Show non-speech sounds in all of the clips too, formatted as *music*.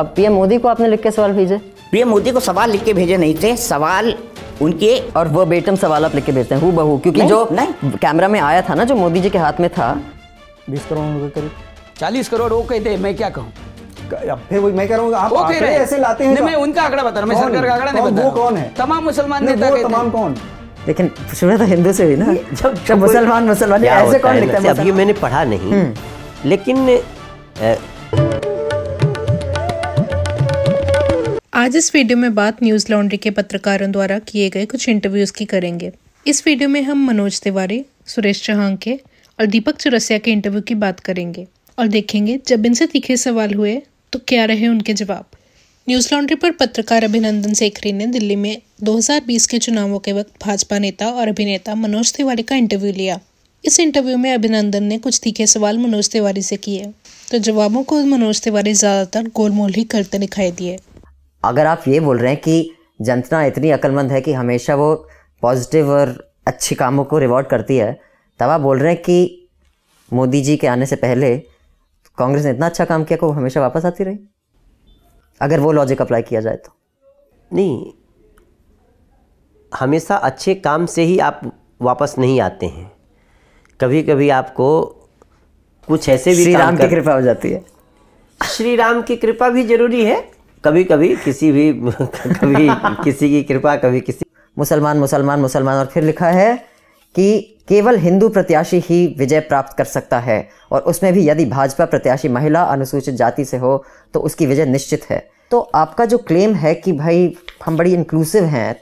अब पीएम मोदी को आपने लिख के सवाल भेजे पीएम मोदी को सवाल लिख के भेजे नहीं थे सवाल उनके और वो बेटम सवाल आप लिख के भेजते हैं हु बहू क्योंकि जो नहीं कैमरा में आया था ना जो मोदी जी के हाथ में था बीस करोड़ करीब चालीस करोड़ वो कहते मैं क्या कहूँ फिर वही मैं कह रहा हूँ आप ऐसे लाते हैं तो मैं उनका आंकड़ा बता रहा हूँ मैं सरकार का आंकड़ा नहीं बता वो कौन है तमाम मुसलमान नेता तमाम कौन लेकिन तो हिंदू से ना *laughs* जब जब मुसलमान मुसलमान ऐसे कौन लिखता है मैंने पढ़ा नहीं हम्म। लेकिन आज इस वीडियो में बात न्यूज़ लॉन्ड्री के पत्रकारों द्वारा किए गए कुछ इंटरव्यूज़ की करेंगे इस वीडियो में हम मनोज तिवारी सुरेश चौहान के और दीपक चुरसिया के इंटरव्यू की बात करेंगे और देखेंगे जब इनसे तीखे सवाल हुए तो क्या रहे उनके जवाब न्यूज लॉन्ड्री पर पत्रकार अभिनंदन सेखरी ने दिल्ली में 2020 के चुनावों के वक्त भाजपा नेता और अभिनेता मनोज तिवारी का इंटरव्यू लिया इस इंटरव्यू में अभिनंदन ने कुछ तीखे सवाल मनोज तिवारी से किए तो जवाबों को मनोज तिवारी ज़्यादातर गोलमोल ही करते दिखाई दिए अगर आप ये बोल रहे हैं कि जनता इतनी अक्लमंद है कि हमेशा वो पॉजिटिव और अच्छे कामों को रिवॉर्ड करती है तब आप बोल रहे हैं कि मोदी जी के आने से पहले कांग्रेस ने इतना अच्छा काम किया कि वो हमेशा वापस आती रही अगर वो लॉजिक अप्लाई किया जाए तो नहीं हमेशा अच्छे काम से ही आप वापस नहीं आते हैं कभी कभी आपको कुछ ऐसे भी श्री राम की कृपा हो जाती है श्री राम की कृपा भी जरूरी है कभी कभी किसी भी *laughs* कभी किसी की कृपा कभी किसी मुसलमान मुसलमान मुसलमान और फिर लिखा है कि केवल हिंदू प्रत्याशी ही विजय प्राप्त कर सकता है और उसमें भी यदि भाजपा प्रत्याशी महिला अनुसूचित जाति से हो तो उसकी विजय निश्चित है तो आपका जो क्लेम है कि भाई हम बड़ी इंक्लूसिव हैं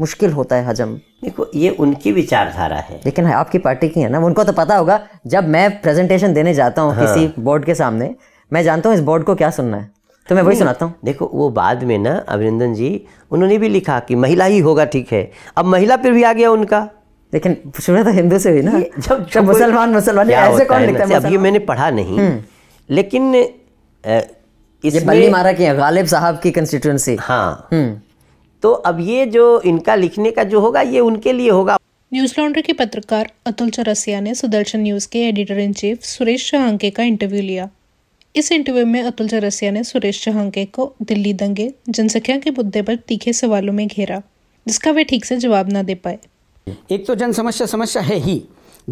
मुश्किल होता है हजम देखो ये उनकी विचारधारा है लेकिन है, आपकी पार्टी की है ना उनको तो पता होगा जब मैं प्रेजेंटेशन देने जाता हूँ हाँ। किसी बोर्ड के सामने मैं जानता हूँ इस बोर्ड को क्या सुनना है तो मैं वही सुनाता हूँ देखो वो बाद में ना अभिनंदन जी उन्होंने भी लिखा कि महिला ही होगा ठीक है अब महिला पर भी आ गया उनका लेकिन तो हिंदू से हुई ना जब तो जब मुसलमान मुसलमान ऐसे कौन लिखता है अब ये मैंने पढ़ा नहीं हम्म। लेकिन इसमें बल्ली मारा की गालिब साहब की कंस्टिट्यूंसी हाँ हम्म। तो अब ये जो इनका लिखने का जो होगा ये उनके लिए होगा न्यूज लॉन्ड्री के पत्रकार अतुल चौरसिया ने सुदर्शन न्यूज के editor in chief Suresh Chavhanke का इंटरव्यू लिया इस इंटरव्यू में अतुल चौरसिया ने सुरेश चौहंगे को दिल्ली दंगे जनसंख्या के मुद्दे पर तीखे सवालों में घेरा जिसका वे ठीक से जवाब ना दे पाए एक तो जन समस्या समस्या है ही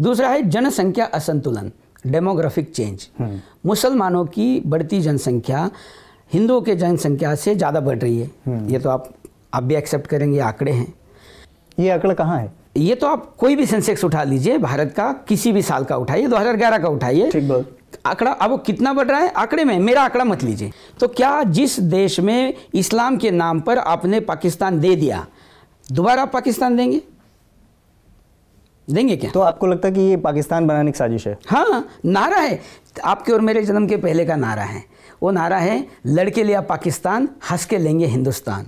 दूसरा है जनसंख्या असंतुलन डेमोग्राफिक हम्म। चेंज मुसलमानों की बढ़ती जनसंख्या हिंदुओं के जनसंख्या से ज़्यादा बढ़ रही है हम्म। ये तो आप आप भी एक्सेप्ट करेंगे आंकड़े हैं ये आंकड़ा कहाँ है ये तो आप कोई भी सेंसेक्स उठा लीजिए भारत का किसी भी साल का उठाइए 2011 का उठाइए ठीक आंकड़ा अब कितना बढ़ रहा है आंकड़े में मेरा आंकड़ा मत लीजिए तो क्या जिस देश में इस्लाम के नाम पर आपने पाकिस्तान दे दिया दोबारा पाकिस्तान देंगे देंगे क्या तो आपको लगता है कि ये पाकिस्तान बनाने की साजिश है हाँ नारा है आपके और मेरे जन्म के पहले का नारा है वो नारा है लड़के लिया पाकिस्तान हंस के लेंगे हिंदुस्तान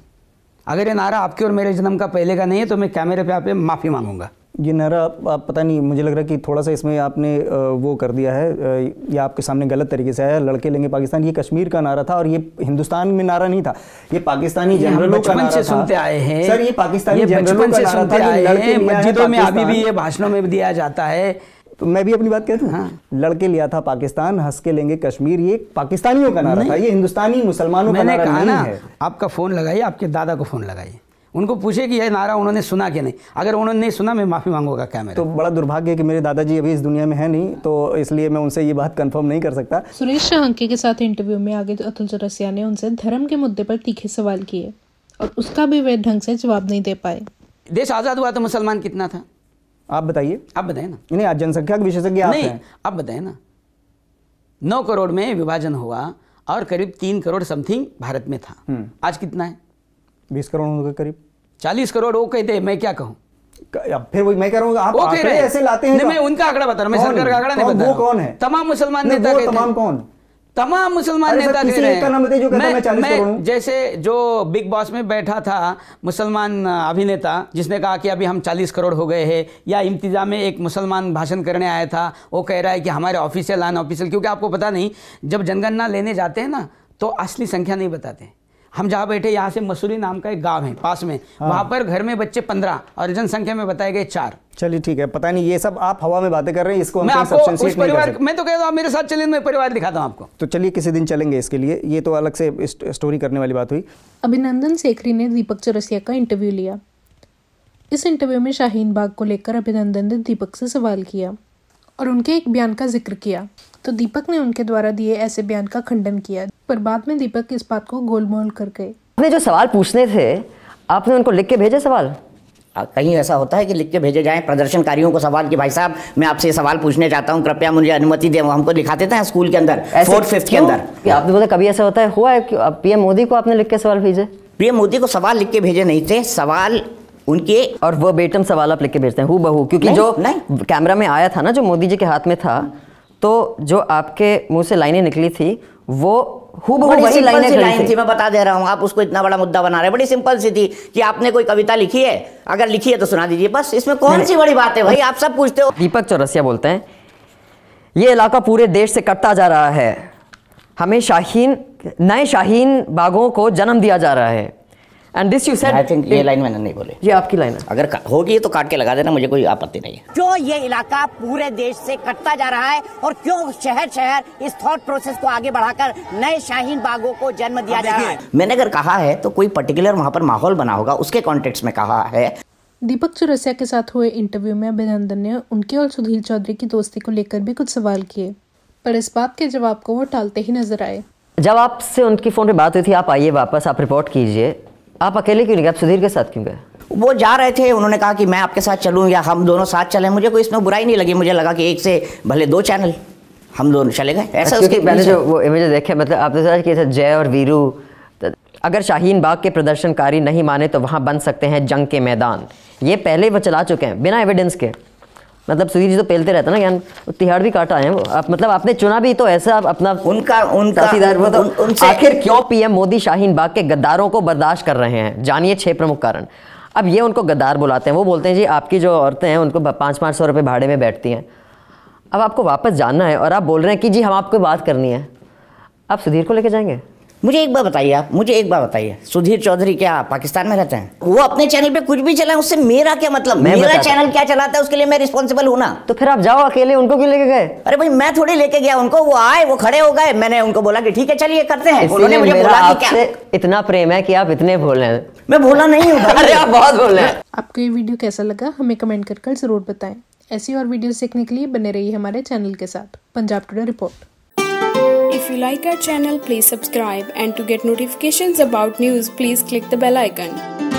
अगर ये नारा आपके और मेरे जन्म का पहले का नहीं है तो मैं कैमरे पे आप माफ़ी मांगूंगा ये नारा आप, पता नहीं मुझे लग रहा है कि थोड़ा सा इसमें आपने वो कर दिया है या आपके सामने गलत तरीके से आया लड़के लेंगे पाकिस्तान ये कश्मीर का नारा था और ये हिंदुस्तान में नारा नहीं था ये पाकिस्तानी जनरलों का नारा से सुनते आए हैं सर ये पाकिस्तानी जनरलों से सुनते आए हैं मस्जिदों में अभी भी ये भाषणों में दिया जाता है तो मैं भी अपनी बात कहता हूँ हाँ। लड़के लिया था पाकिस्तान हंस के लेंगे कश्मीर ये पाकिस्तानियों का नारा था ये हिंदुस्तानी मुसलमानों का नारा नहीं है आपका फोन लगाइए आपके दादा को फोन लगाइए उनको पूछे कि यह नारा उन्होंने सुना कि नहीं अगर उन्होंने नहीं सुना मैं माफ़ी मांगूंगा क्या तो बड़ा दुर्भाग्य है कि मेरे दादाजी अभी इस दुनिया में है नहीं तो इसलिए मैं उनसे ये बात कन्फर्म नहीं कर सकता सुरेश शहंके के साथ इंटरव्यू में आगे अतुल चौरसिया ने उनसे धर्म के मुद्दे पर तीखे सवाल किए और उसका भी वे ढंग से जवाब नहीं दे पाए देश आज़ाद हुआ तो मुसलमान कितना था आप बताइए आप बताए ना नहीं आज जनसंख्या विशेषज्ञ आप नहीं आप बताए ना नौ करोड़ में विभाजन हुआ और करीब तीन करोड़ समथिंग भारत में था हम्म। आज कितना है बीस करोड़ होगा करीब चालीस करोड़ वो कहते मैं क्या कहूँ फिर वही मैं कह रहा हूँ आप वो आंकड़े ऐसे लाते हैं तो मैं उनका आंकड़ा बता रहा हूँ मैं सरकार का आंकड़ा नहीं तो बता वो कौन है तमाम मुसलमान नेता कहते तमाम कौन तमाम मुसलमान नेता कह रहे हैं जो मैं, मैं, मैं जैसे जो बिग बॉस में बैठा था मुसलमान अभिनेता जिसने कहा कि अभी हम 40 करोड़ हो गए हैं या इम्तिजा में एक मुसलमान भाषण करने आया था वो कह रहा है कि हमारे ऑफिशियल अन ऑफिशियल क्योंकि आपको पता नहीं जब जनगणना लेने जाते हैं ना तो असली संख्या नहीं बताते हम जहाँ बैठे यहाँ से मसूरी नाम का एक गांव है पास में हाँ। वहाँ पर घर में बच्चे पंद्रह और जनसंख्या में बताए गए चार चलिए ठीक है पता नहीं ये सब आप हवा में बातें कर रहे हैं इसको मैं आपको उस नहीं परिवार मैं तो कहता हूँ मेरे साथ चलिए मैं परिवार दिखाता हूँ आपको तो चलिए किसी दिन चलेंगे इसके लिए ये तो अलग से स्टोरी करने वाली बात हुई अभिनंदन सेखरी ने दीपक चौरसिया का इंटरव्यू लिया इस इंटरव्यू में शाहीन बाग को लेकर अभिनंदन ने दीपक से सवाल किया और उनके एक बयान का जिक्र किया तो दीपक ने उनके द्वारा दिए ऐसे बयान का खंडन किया पर बाद में दीपक इस बात को गोलमोल कर गए आपने जो सवाल पूछने थे आपने उनको लिख के भेजे सवाल कहीं ऐसा होता है कि लिख के भेजे जाएं प्रदर्शनकारियों को सवाल कि भाई साहब मैं आपसे सवाल पूछने चाहता हूं कृपया मुझे अनुमति दें हमको लिखा देते हैं स्कूल के अंदर फोर्थ फिफ्थ के अंदर आपने बोला कभी ऐसा होता है हुआ है कि पीएम मोदी को आपने लिख के सवाल भेजे पीएम मोदी को सवाल लिख के भेजे नहीं थे सवाल उनके और वो बेटम सवाल आप लिख भेजते हैं हु बहू क्योंकि जो नहीं कैमरा में आया था ना जो मोदी जी के हाथ में था तो जो आपके मुंह से लाइनें निकली थी वो हूबहू वही लाइनें सी लाइन थी मैं बता दे रहा हूँ आप उसको इतना बड़ा मुद्दा बना रहे बड़ी सिंपल सी थी कि आपने कोई कविता लिखी है अगर लिखी है तो सुना दीजिए बस इसमें कौन सी बड़ी बात है भाई आप सब पूछते हो दीपक चौरसिया बोलते हैं ये इलाका पूरे देश से कटता जा रहा है हमें शाहीन नए शाहीन बागों को जन्म दिया जा रहा है and this you said I think ये लाइन मैंने नहीं बोली ये आपकी लाइन है अगर होगी तो काट के लगा देना मुझे कोई आपत्ति नहीं है जो ये इलाका पूरे देश से कटता जा रहा है और क्यों शहर शहर इस थॉट प्रोसेस को आगे बढ़ाकर नए शाहीन बागों को जन्म दिया जा रहा है मैंने अगर कहा है तो कोई पर्टिकुलर वहाँ पर माहौल बना होगा उसके कॉन्टेक्ट में कहा है दीपक चुरसिया के साथ हुए इंटरव्यू में अभिनंदन ने उनके और सुधीर चौधरी की दोस्ती को लेकर भी कुछ सवाल किए पर इस बात के जवाब को वो टालते ही नजर आए जब आपसे उनकी फ़ोन पे बात हुई थी आप आइए वापस आप रिपोर्ट कीजिए आप अकेले क्यों नहीं गए आप सुधीर के साथ क्यों गए वो जा रहे थे उन्होंने कहा कि मैं आपके साथ चलूँ या हम दोनों साथ चलें मुझे कोई इसमें बुराई नहीं लगी मुझे लगा कि एक से भले दो चैनल हम दोनों चले गए ऐसा अच्छा, उसके पहले जो वो इमेज देखे मतलब आपने सोचा कि जय और वीरू तो अगर शाहीन बाग के प्रदर्शनकारी नहीं माने तो वहाँ बन सकते हैं जंग के मैदान ये पहले वो चला चुके हैं बिना एविडेंस के मतलब सुधीर जी तो पहलते रहते ना ज्ञान तिहाड़ भी काटा है आप मतलब आपने चुना भी तो ऐसा आप अपना उनका उनका मतलब उन, उन, आखिर क्यों पीएम मोदी शाहीन बाग के गद्दारों को बर्दाश्त कर रहे हैं जानिए छह प्रमुख कारण अब ये उनको गद्दार बुलाते हैं वो बोलते हैं जी आपकी जो औरतें हैं उनको पाँच पाँच सौ रुपये भाड़े में बैठती हैं अब आपको वापस जाना है और आप बोल रहे हैं कि जी हम आपको बात करनी है आप सुधीर को लेके जाएंगे मुझे एक बार बताइए आप मुझे एक बार बताइए सुधीर चौधरी क्या पाकिस्तान में रहते हैं वो अपने चैनल पे कुछ भी चलाए उससे मेरा क्या मतलब मैं मेरा चैनल क्या चलाता है उसके लिए मैं रिस्पॉन्सिबल हूँ ना तो फिर आप जाओ अकेले उनको क्यों लेके गए अरे भाई मैं थोड़ी लेके गया उनको वो आए वो खड़े हो गए मैंने उनको बोला की ठीक है चलिए करते हैं उन्होंने मुझे बोला क्या इतना प्रेम है की आप इतने भोले हैं मैं भोला नहीं हूँ *laughs* अरे आप बहुत भोले हैं आपको ये वीडियो कैसा लगा हमें कमेंट कर जरूर बताए ऐसी और वीडियो देखने के लिए बने रही हमारे चैनल के साथ Punjab today report If you like our channel, please subscribe and to get notifications about news, please click the bell icon.